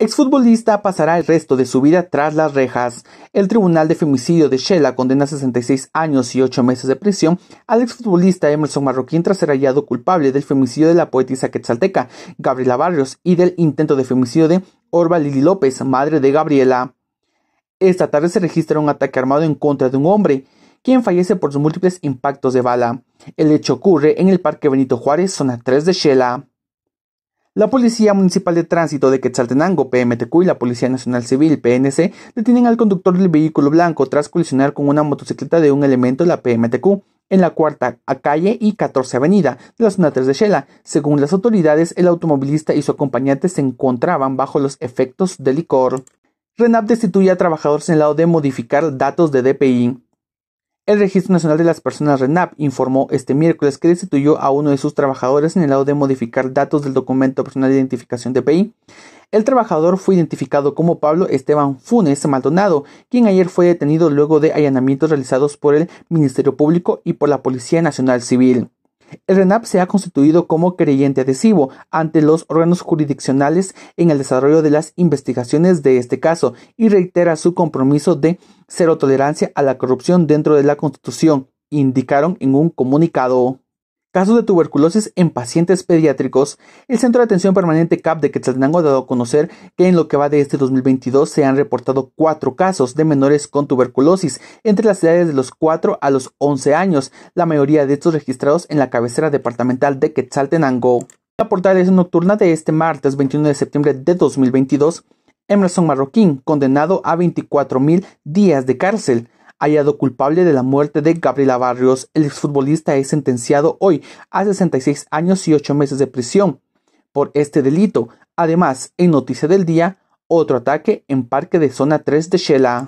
Exfutbolista pasará el resto de su vida tras las rejas. El Tribunal de Femicidio de Shela condena a 66 años y 8 meses de prisión al exfutbolista Emerson Marroquín tras ser hallado culpable del femicidio de la poetisa quetzalteca Gabriela Barrios y del intento de femicidio de Orba Lili López, madre de Gabriela. Esta tarde se registra un ataque armado en contra de un hombre, quien fallece por sus múltiples impactos de bala. El hecho ocurre en el Parque Benito Juárez, zona 3 de Shela. La Policía Municipal de Tránsito de Quetzaltenango, PMTQ, y la Policía Nacional Civil, PNC, detienen al conductor del vehículo blanco tras colisionar con una motocicleta de un elemento de la PMTQ en la cuarta calle y 14 avenida de la zona 3 de Shela. Según las autoridades, el automovilista y su acompañante se encontraban bajo los efectos del licor. RENAP destituye a trabajadores en el lado de modificar datos de DPI. El Registro Nacional de las Personas RENAP informó este miércoles que destituyó a uno de sus trabajadores en el lado de modificar datos del documento personal de identificación de PI. El trabajador fue identificado como Pablo Esteban Funes Maldonado, quien ayer fue detenido luego de allanamientos realizados por el Ministerio Público y por la Policía Nacional Civil. El RENAP se ha constituido como creyente adhesivo ante los órganos jurisdiccionales en el desarrollo de las investigaciones de este caso y reitera su compromiso de cero tolerancia a la corrupción dentro de la Constitución, indicaron en un comunicado casos de tuberculosis en pacientes pediátricos, el Centro de Atención Permanente CAP de Quetzaltenango ha dado a conocer que en lo que va de este 2022 se han reportado cuatro casos de menores con tuberculosis entre las edades de los 4 a los 11 años, la mayoría de estos registrados en la cabecera departamental de Quetzaltenango. La portada es nocturna de este martes 21 de septiembre de 2022, Emerson Marroquín, condenado a 24.000 mil días de cárcel. Hallado culpable de la muerte de Gabriela Barrios, el exfutbolista es sentenciado hoy a 66 años y 8 meses de prisión por este delito. Además, en Noticia del Día, otro ataque en Parque de Zona 3 de Shela.